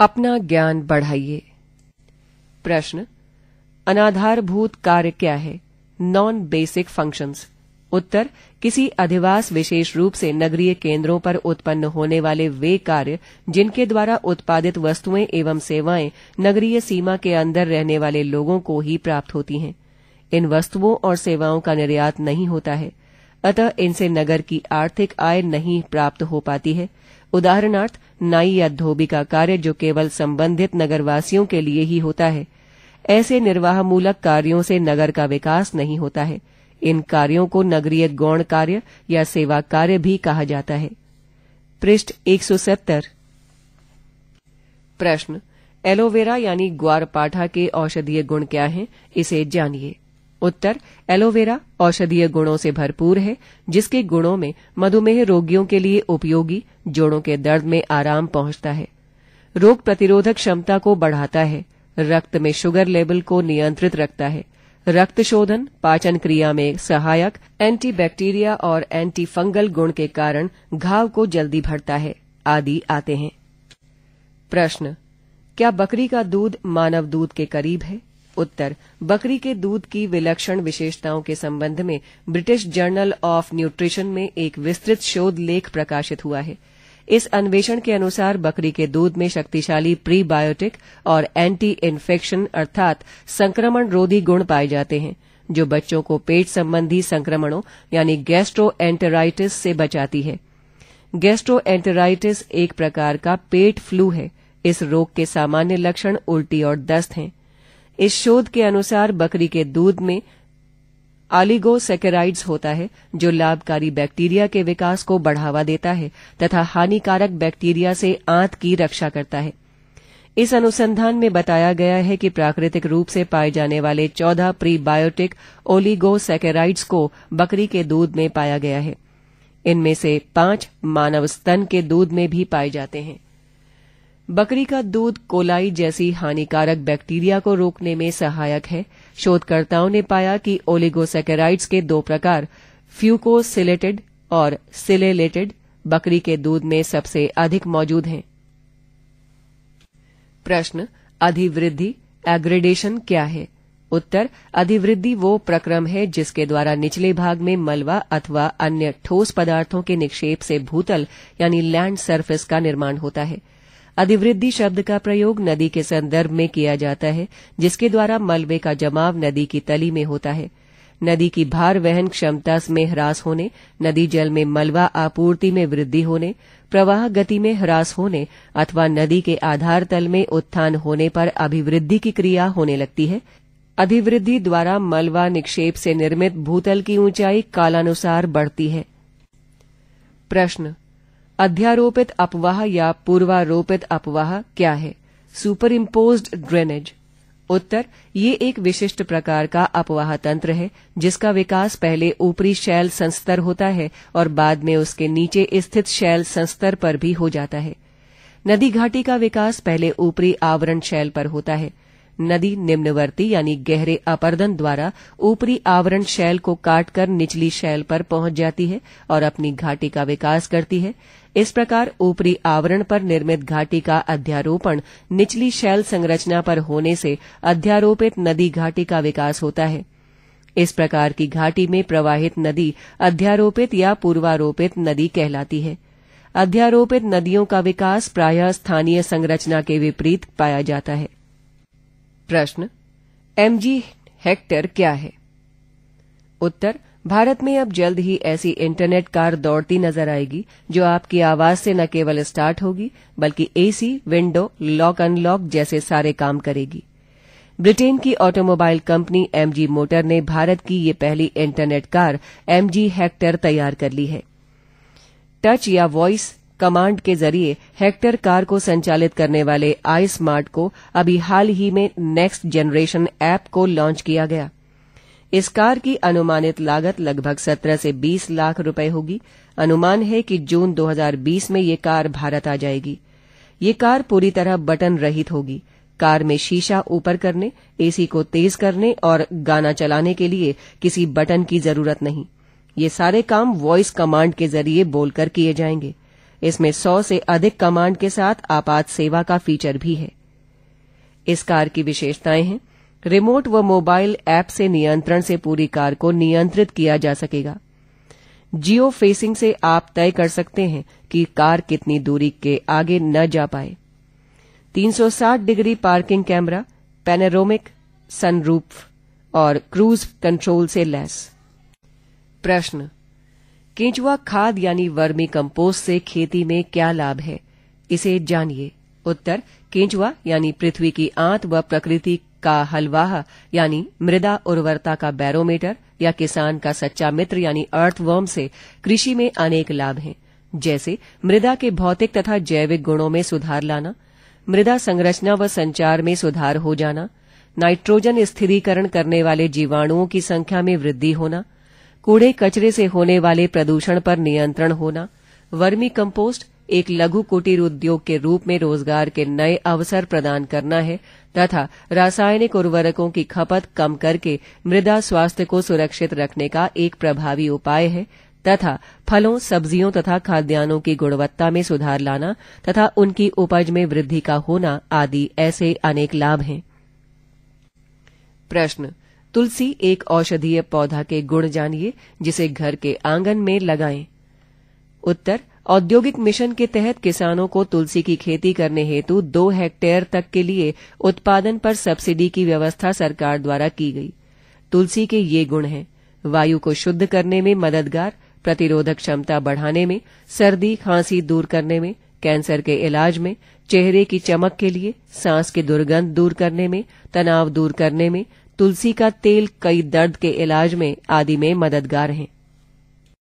अपना ज्ञान बढ़ाइए प्रश्न अनाधारभूत कार्य क्या है नॉन बेसिक फंक्शंस उत्तर किसी अधिवास विशेष रूप से नगरीय केंद्रों पर उत्पन्न होने वाले वे कार्य जिनके द्वारा उत्पादित वस्तुएं एवं सेवाएं नगरीय सीमा के अंदर रहने वाले लोगों को ही प्राप्त होती हैं इन वस्तुओं और सेवाओं का निर्यात नहीं होता है अतः इनसे नगर की आर्थिक आय नहीं प्राप्त हो पाती है उदाहरणार्थ नाई या धोबी का कार्य जो केवल संबंधित नगरवासियों के लिए ही होता है ऐसे निर्वाहमूलक कार्यों से नगर का विकास नहीं होता है इन कार्यों को नगरीय गौण कार्य या सेवा कार्य भी कहा जाता है पृष्ठ 170 प्रश्न एलोवेरा यानी ग्वार पाठा के औषधीय गुण क्या हैं इसे जानिए उत्तर एलोवेरा औषधीय गुणों से भरपूर है जिसके गुणों में मधुमेह रोगियों के लिए उपयोगी जोड़ों के दर्द में आराम पहुंचता है रोग प्रतिरोधक क्षमता को बढ़ाता है रक्त में शुगर लेवल को नियंत्रित रखता है रक्त शोधन पाचन क्रिया में सहायक एंटीबैक्टीरिया और एंटी फंगल गुण के कारण घाव को जल्दी भरता है आदि आते हैं प्रश्न क्या बकरी का दूध मानव दूध के करीब है उत्तर बकरी के दूध की विलक्षण विशेषताओं के संबंध में ब्रिटिश जर्नल ऑफ न्यूट्रिशन में एक विस्तृत शोध लेख प्रकाशित हुआ है इस अन्वेषण के अनुसार बकरी के दूध में शक्तिशाली प्रीबायोटिक और एंटी इन्फेक्शन अर्थात संक्रमण रोधी गुण पाए जाते हैं जो बच्चों को पेट संबंधी संक्रमणों यानी एंटेराइटिस से बचाती है एंटेराइटिस एक प्रकार का पेट फ्लू है इस रोग के सामान्य लक्षण उल्टी और दस्त हैं इस शोध के अनुसार बकरी के दूध में आलिगोसेकेराइड्स होता है जो लाभकारी बैक्टीरिया के विकास को बढ़ावा देता है तथा हानिकारक बैक्टीरिया से आंत की रक्षा करता है इस अनुसंधान में बताया गया है कि प्राकृतिक रूप से पाए जाने वाले चौदह प्रीबायोटिक ओलिगोसेकेराइड्स को बकरी के दूध में पाया गया है इनमें से पांच मानव स्तन के दूध में भी पाए जाते हैं बकरी का दूध कोलाई जैसी हानिकारक बैक्टीरिया को रोकने में सहायक है शोधकर्ताओं ने पाया कि ओलिगोसेकेराइड्स के दो प्रकार फ्यूकोसिलेटेड और सिलेलेटेड बकरी के दूध में सबसे अधिक मौजूद हैं प्रश्न अधिवृद्धि एग्रेडेशन क्या है उत्तर अधिवृद्धि वो प्रक्रम है जिसके द्वारा निचले भाग में मलवा अथवा अन्य ठोस पदार्थों के निक्षेप से भूतल यानी लैंड सरफेस का निर्माण होता है अधिवृद्धि शब्द का प्रयोग नदी के संदर्भ में किया जाता है जिसके द्वारा मलबे का जमाव नदी की तली में होता है नदी की भार वहन क्षमता में ह्रास होने नदी जल में मलबा आपूर्ति में वृद्धि होने प्रवाह गति में ह्रास होने अथवा नदी के आधार तल में उत्थान होने पर अभिवृद्धि की क्रिया होने लगती है अधिवृद्धि द्वारा मलबा निक्षेप से निर्मित भूतल की ऊंचाई कालानुसार बढ़ती है प्रश्न अध्यारोपित अपवाह या पूर्वारोपित अपवाह क्या है सुपर इम्पोज ड्रेनेज उत्तर ये एक विशिष्ट प्रकार का अपवाह तंत्र है जिसका विकास पहले ऊपरी शैल संस्तर होता है और बाद में उसके नीचे स्थित शैल संस्तर पर भी हो जाता है नदी घाटी का विकास पहले ऊपरी आवरण शैल पर होता है नदी निम्नवर्ती यानी गहरे अपर्दन द्वारा ऊपरी आवरण शैल को काटकर निचली शैल पर पहुंच जाती है और अपनी घाटी का विकास करती है इस प्रकार ऊपरी आवरण पर निर्मित घाटी का अध्यारोपण निचली शैल संरचना पर होने से अध्यारोपित नदी घाटी का विकास होता है इस प्रकार की घाटी में प्रवाहित नदी अध्यारोपित या पूर्वारोपित नदी कहलाती है अध्यारोपित नदियों का विकास प्रायः स्थानीय संरचना के विपरीत पाया जाता है प्रश्न एमजी हेक्टर क्या है उत्तर भारत में अब जल्द ही ऐसी इंटरनेट कार दौड़ती नजर आएगी जो आपकी आवाज से न केवल स्टार्ट होगी बल्कि एसी विंडो लॉक अनलॉक जैसे सारे काम करेगी ब्रिटेन की ऑटोमोबाइल कंपनी एमजी मोटर ने भारत की ये पहली इंटरनेट कार एमजी हेक्टर तैयार कर ली है टच या वॉइस कमांड के जरिए हेक्टर कार को संचालित करने वाले आई स्मार्ट को अभी हाल ही में नेक्स्ट जनरेशन ऐप को लॉन्च किया गया इस कार की अनुमानित लागत लगभग 17 से 20 लाख रुपए होगी अनुमान है कि जून 2020 में ये कार भारत आ जाएगी ये कार पूरी तरह बटन रहित होगी कार में शीशा ऊपर करने एसी को तेज करने और गाना चलाने के लिए किसी बटन की जरूरत नहीं ये सारे काम वॉइस कमांड के जरिए बोलकर किए जाएंगे इसमें सौ से अधिक कमांड के साथ आपात सेवा का फीचर भी है इस कार की विशेषताएं हैं रिमोट व मोबाइल ऐप से नियंत्रण से पूरी कार को नियंत्रित किया जा सकेगा जियो फेसिंग से आप तय कर सकते हैं कि कार कितनी दूरी के आगे न जा पाए 360 degree parking camera panoramic sunroof और क्रूज कंट्रोल से लैस प्रश्न केंचुआ खाद यानी वर्मी कंपोस्ट से खेती में क्या लाभ है इसे जानिए उत्तर केंचुआ यानी पृथ्वी की आंत व प्रकृति का हलवाहा यानी मृदा उर्वरता का बैरोमीटर या किसान का सच्चा मित्र यानी अर्थवर्म से कृषि में अनेक लाभ हैं जैसे मृदा के भौतिक तथा जैविक गुणों में सुधार लाना मृदा संरचना व संचार में सुधार हो जाना नाइट्रोजन स्थिरीकरण करने वाले जीवाणुओं की संख्या में वृद्धि होना कूड़े कचरे से होने वाले प्रदूषण पर नियंत्रण होना वर्मी कंपोस्ट एक लघु कुटीर उद्योग के रूप में रोजगार के नए अवसर प्रदान करना है तथा रासायनिक उर्वरकों की खपत कम करके मृदा स्वास्थ्य को सुरक्षित रखने का एक प्रभावी उपाय है तथा फलों सब्जियों तथा खाद्यान्नों की गुणवत्ता में सुधार लाना तथा उनकी उपज में वृद्धि का होना आदि ऐसे अनेक लाभ हैं प्रश्न तुलसी एक औषधीय पौधा के गुण जानिए जिसे घर के आंगन में लगाएं उत्तर औद्योगिक मिशन के तहत किसानों को तुलसी की खेती करने हेतु दो हेक्टेयर तक के लिए उत्पादन पर सब्सिडी की व्यवस्था सरकार द्वारा की गई तुलसी के ये गुण हैं वायु को शुद्ध करने में मददगार प्रतिरोधक क्षमता बढ़ाने में सर्दी खांसी दूर करने में कैंसर के इलाज में चेहरे की चमक के लिए सांस की दुर्गंध दूर करने में तनाव दूर करने में तुलसी का तेल कई दर्द के इलाज में आदि में मददगार हैं